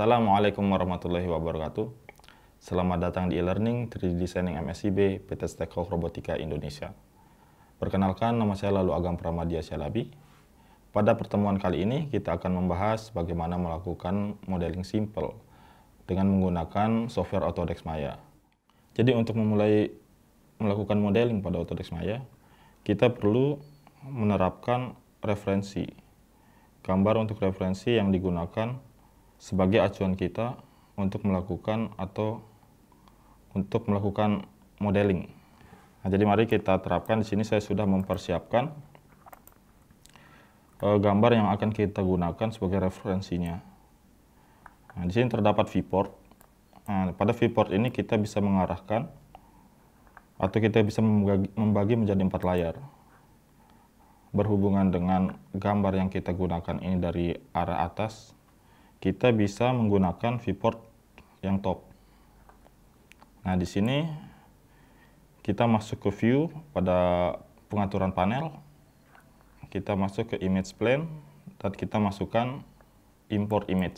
Assalamualaikum warahmatullahi wabarakatuh. Selamat datang di e-learning 3D Designing MSIB PT Stekov Robotika Indonesia. Perkenalkan, nama saya Lalu Agam Pramadia Syalabi. Pada pertemuan kali ini, kita akan membahas bagaimana melakukan modeling simple dengan menggunakan software Autodesk Maya. Jadi untuk memulai melakukan modeling pada Autodesk Maya, kita perlu menerapkan referensi. Gambar untuk referensi yang digunakan sebagai acuan kita untuk melakukan atau untuk melakukan modeling. Nah, jadi mari kita terapkan di sini saya sudah mempersiapkan eh, gambar yang akan kita gunakan sebagai referensinya. Nah, di sini terdapat viewport. Nah, pada viewport ini kita bisa mengarahkan atau kita bisa membagi menjadi empat layar berhubungan dengan gambar yang kita gunakan ini dari arah atas kita bisa menggunakan viewport yang top. Nah, di sini kita masuk ke view pada pengaturan panel. Kita masuk ke image plane dan kita masukkan import image.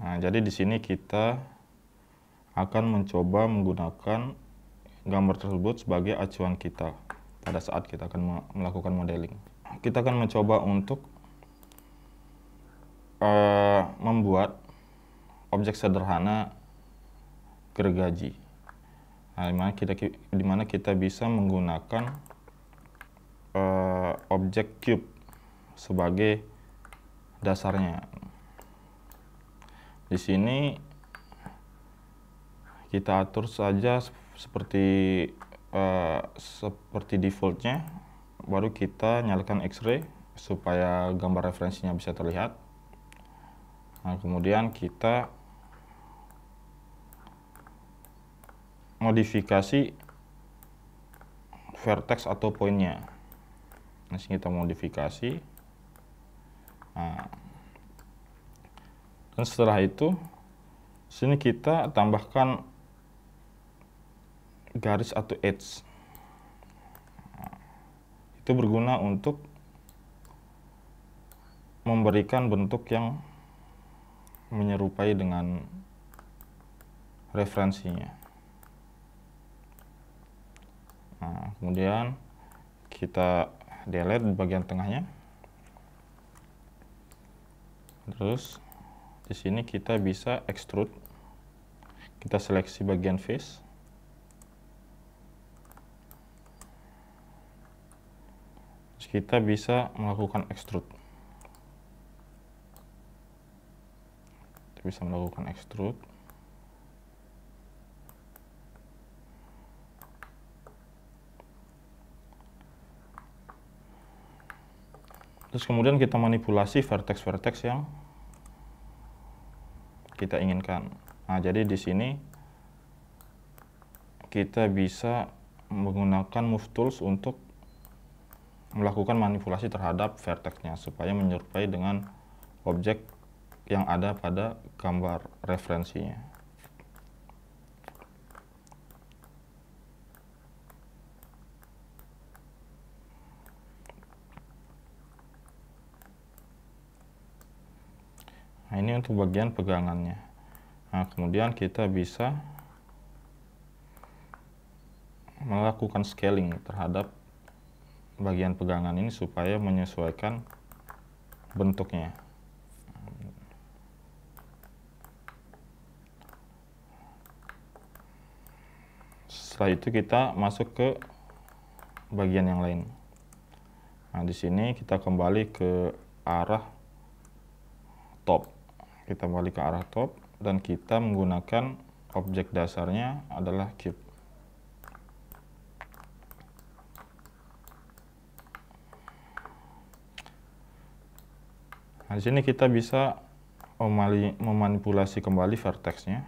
Nah, jadi di sini kita akan mencoba menggunakan gambar tersebut sebagai acuan kita pada saat kita akan melakukan modeling. Kita akan mencoba untuk uh, membuat objek sederhana gergaji. Nah, dimana kita mana kita bisa menggunakan uh, objek cube sebagai dasarnya. Di sini kita atur saja seperti uh, seperti defaultnya, baru kita nyalakan X-ray supaya gambar referensinya bisa terlihat. Nah, kemudian kita modifikasi vertex atau poinnya. Nah, sini kita modifikasi. Nah. Dan setelah itu, sini kita tambahkan garis atau edge. Nah, itu berguna untuk memberikan bentuk yang menyerupai dengan referensinya. Nah, kemudian kita delete di bagian tengahnya. Terus di sini kita bisa extrude. Kita seleksi bagian face. Terus kita bisa melakukan extrude. bisa melakukan extrude terus kemudian kita manipulasi vertex-vertex yang kita inginkan nah jadi di sini kita bisa menggunakan move tools untuk melakukan manipulasi terhadap vertexnya supaya menyerupai dengan objek yang ada pada gambar referensinya. Nah, ini untuk bagian pegangannya. Nah, kemudian kita bisa melakukan scaling terhadap bagian pegangan ini supaya menyesuaikan bentuknya. setelah itu kita masuk ke bagian yang lain nah di sini kita kembali ke arah top kita kembali ke arah top dan kita menggunakan objek dasarnya adalah cube Nah, di sini kita bisa memanipulasi kembali vertexnya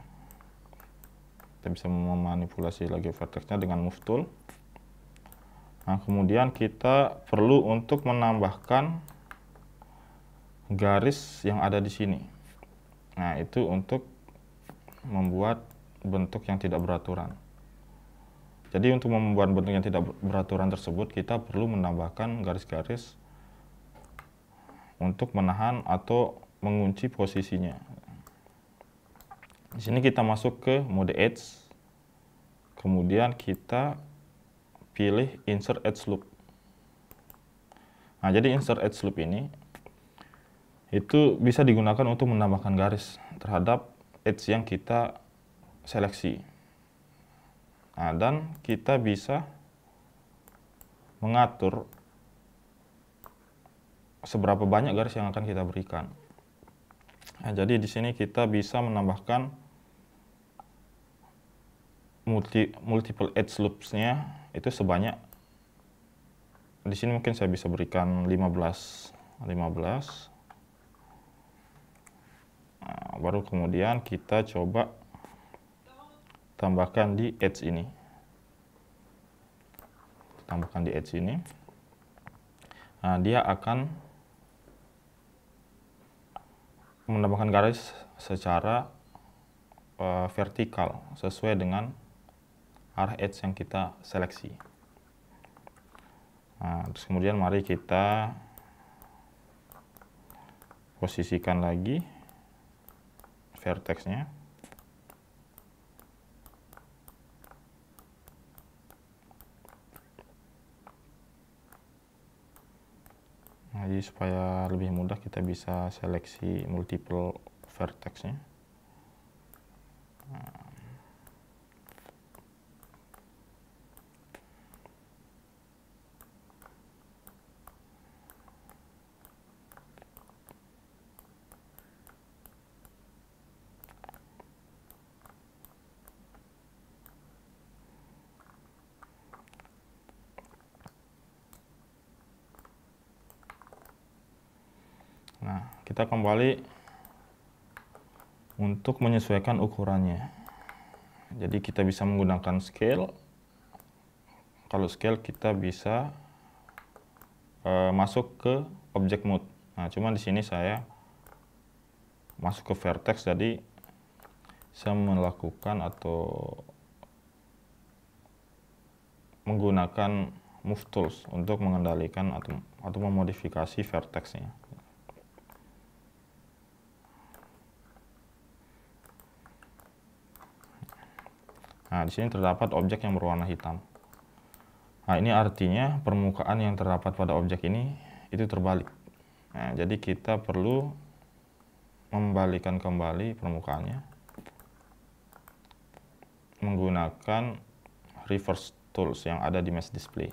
kita bisa memanipulasi lagi vertexnya dengan move tool nah kemudian kita perlu untuk menambahkan garis yang ada di sini nah itu untuk membuat bentuk yang tidak beraturan jadi untuk membuat bentuk yang tidak beraturan tersebut kita perlu menambahkan garis-garis untuk menahan atau mengunci posisinya di sini kita masuk ke mode Edge. Kemudian kita pilih Insert Edge Loop. Nah, jadi Insert Edge Loop ini itu bisa digunakan untuk menambahkan garis terhadap edge yang kita seleksi. Nah, dan kita bisa mengatur seberapa banyak garis yang akan kita berikan. Nah, jadi di sini kita bisa menambahkan multi, multiple edge loops-nya itu sebanyak di sini mungkin saya bisa berikan 15 15 nah, baru kemudian kita coba tambahkan di edge ini tambahkan di edge ini nah, dia akan menambahkan garis secara uh, vertikal sesuai dengan arah edge yang kita seleksi. Nah, terus kemudian mari kita posisikan lagi vertexnya. jadi supaya lebih mudah kita bisa seleksi multiple vertexnya kita kembali untuk menyesuaikan ukurannya jadi kita bisa menggunakan scale kalau scale kita bisa e, masuk ke object mode nah cuman di sini saya masuk ke vertex jadi saya melakukan atau menggunakan move tools untuk mengendalikan atau atau memodifikasi vertexnya. Nah, di sini terdapat objek yang berwarna hitam. Nah, ini artinya permukaan yang terdapat pada objek ini itu terbalik. Nah, jadi kita perlu membalikan kembali permukaannya menggunakan reverse tools yang ada di mesh display.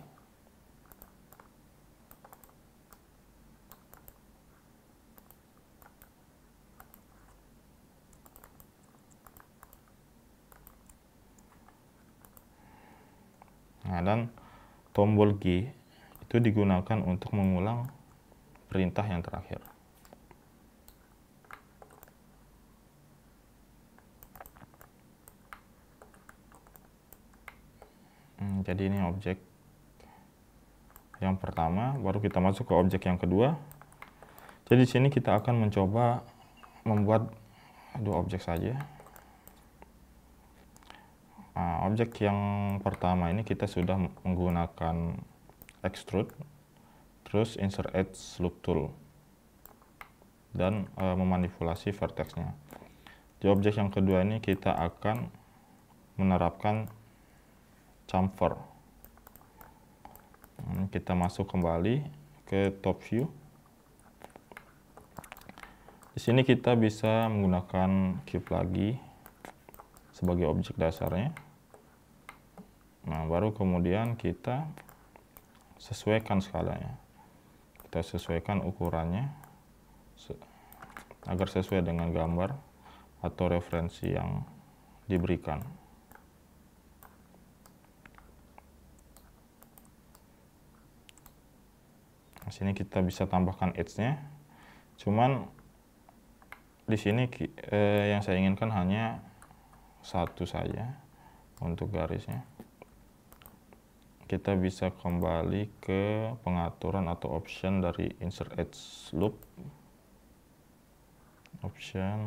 tombol G itu digunakan untuk mengulang perintah yang terakhir. Hmm, jadi ini objek yang pertama, baru kita masuk ke objek yang kedua. Jadi di sini kita akan mencoba membuat dua objek saja. Nah, objek yang pertama ini kita sudah menggunakan extrude terus insert edge loop tool dan e, memanipulasi vertexnya di objek yang kedua ini kita akan menerapkan chamfer hmm, kita masuk kembali ke top view di sini kita bisa menggunakan cube lagi sebagai objek dasarnya Nah, baru kemudian kita sesuaikan skalanya. Kita sesuaikan ukurannya agar sesuai dengan gambar atau referensi yang diberikan. di sini kita bisa tambahkan edge-nya. Cuman di sini eh, yang saya inginkan hanya satu saja untuk garisnya kita bisa kembali ke pengaturan atau option dari insert edge loop option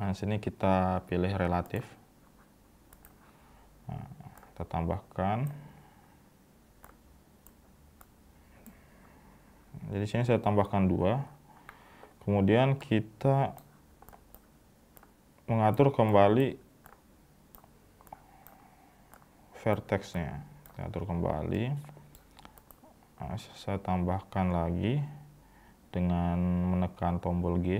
nah sini kita pilih relatif nah, kita tambahkan jadi sini saya tambahkan dua kemudian kita mengatur kembali vertexnya kita atur kembali nah, saya tambahkan lagi dengan menekan tombol G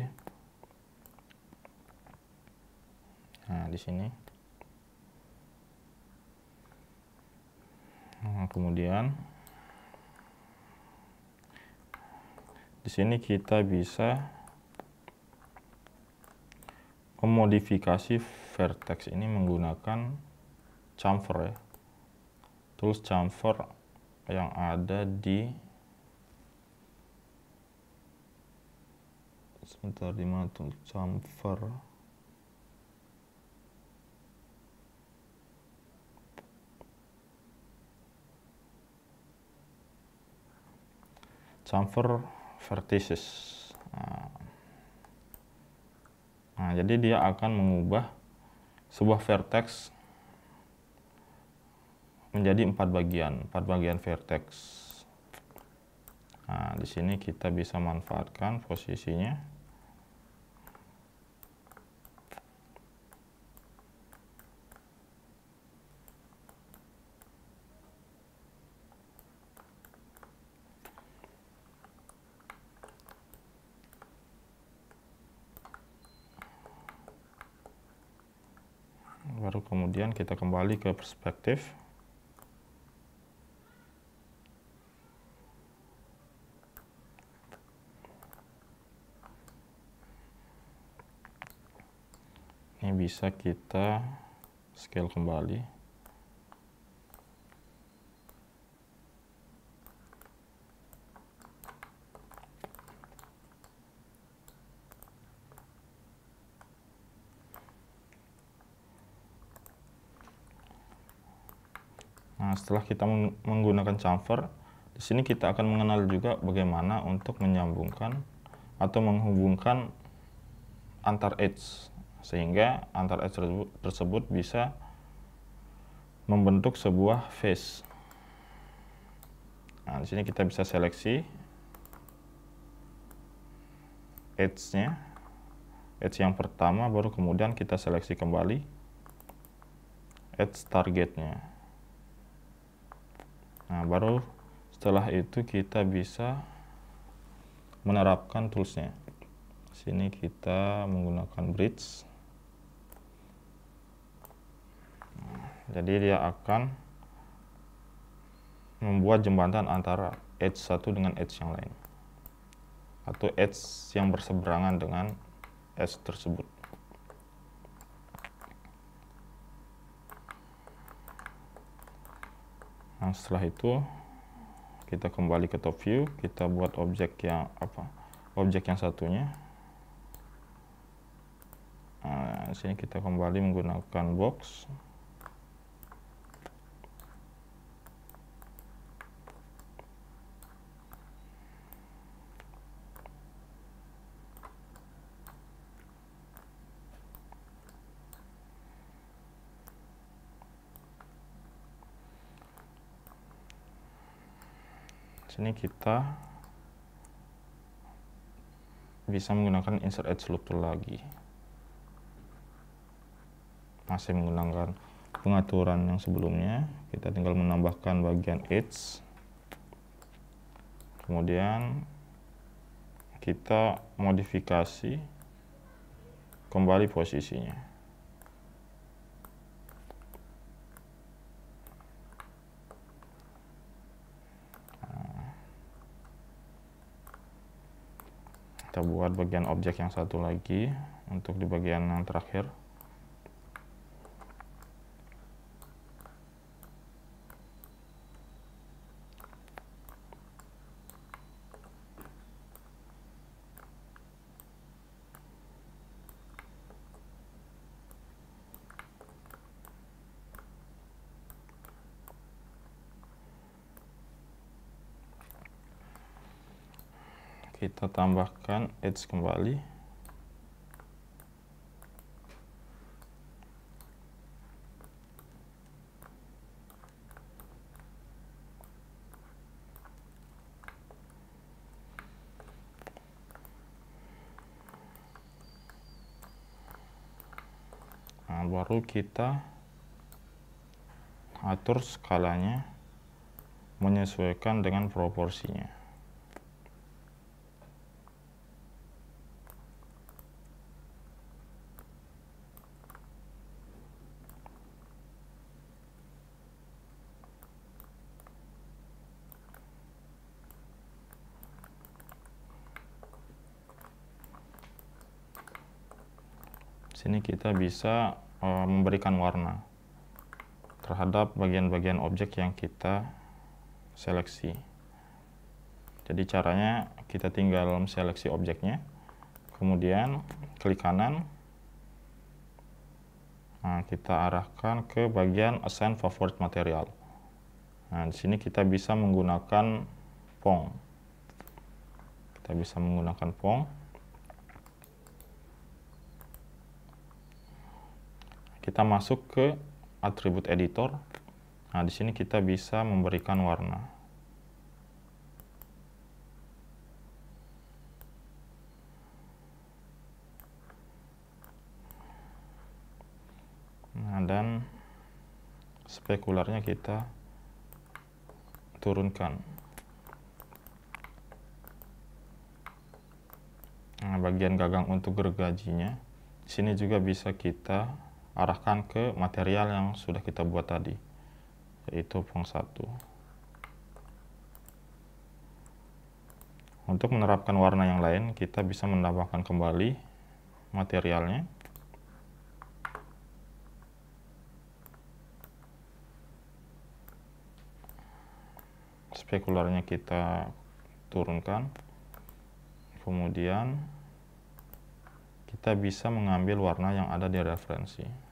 nah di sini nah, kemudian di sini kita bisa memodifikasi vertex ini menggunakan chamfer ya tools chamfer yang ada di sebentar di mana tools chamfer chamfer vertices nah. nah jadi dia akan mengubah sebuah vertex menjadi empat bagian, empat bagian vertex. Nah, di sini kita bisa manfaatkan posisinya. Baru kemudian kita kembali ke perspektif. bisa kita scale kembali Nah, setelah kita menggunakan chamfer, di sini kita akan mengenal juga bagaimana untuk menyambungkan atau menghubungkan antar edge sehingga antar edge tersebut bisa membentuk sebuah face. Nah, di sini kita bisa seleksi edge-nya. Edge yang pertama baru kemudian kita seleksi kembali edge targetnya. Nah, baru setelah itu kita bisa menerapkan toolsnya sini kita menggunakan bridge jadi dia akan membuat jembatan antara edge satu dengan edge yang lain atau edge yang berseberangan dengan edge tersebut nah setelah itu kita kembali ke top view kita buat objek yang apa objek yang satunya nah, sini kita kembali menggunakan box sini kita bisa menggunakan insert edge loop tool lagi masih menggunakan pengaturan yang sebelumnya kita tinggal menambahkan bagian edge kemudian kita modifikasi kembali posisinya kita buat bagian objek yang satu lagi untuk di bagian yang terakhir tambahkan edge kembali nah, baru kita atur skalanya menyesuaikan dengan proporsinya sini kita bisa uh, memberikan warna terhadap bagian-bagian objek yang kita seleksi. Jadi caranya kita tinggal seleksi objeknya, kemudian klik kanan, nah, kita arahkan ke bagian Assign Favorite Material. Nah, di sini kita bisa menggunakan pong. Kita bisa menggunakan pong. kita masuk ke atribut editor. Nah, di sini kita bisa memberikan warna. Nah, dan spekularnya kita turunkan. Nah, bagian gagang untuk gergajinya. Di sini juga bisa kita arahkan ke material yang sudah kita buat tadi yaitu peng 1 untuk menerapkan warna yang lain kita bisa menambahkan kembali materialnya spekularnya kita turunkan kemudian kita bisa mengambil warna yang ada di referensi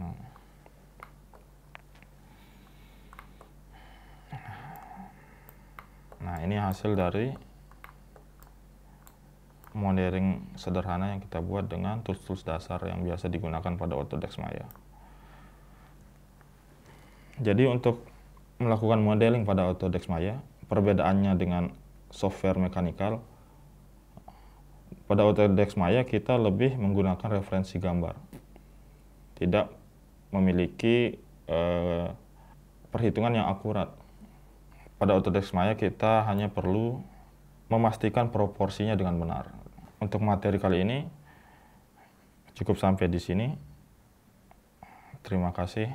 Hmm. Nah, ini hasil dari modeling sederhana yang kita buat dengan tools-tools dasar yang biasa digunakan pada Autodesk Maya. Jadi untuk melakukan modeling pada Autodesk Maya, perbedaannya dengan software mekanikal, pada Autodesk Maya kita lebih menggunakan referensi gambar. Tidak memiliki eh, perhitungan yang akurat. Pada Autodesk Maya kita hanya perlu memastikan proporsinya dengan benar. Untuk materi kali ini cukup sampai di sini. Terima kasih.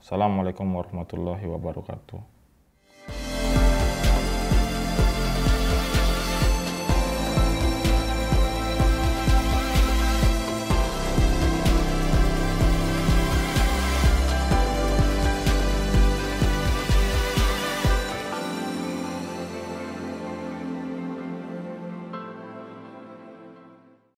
Assalamualaikum warahmatullahi wabarakatuh.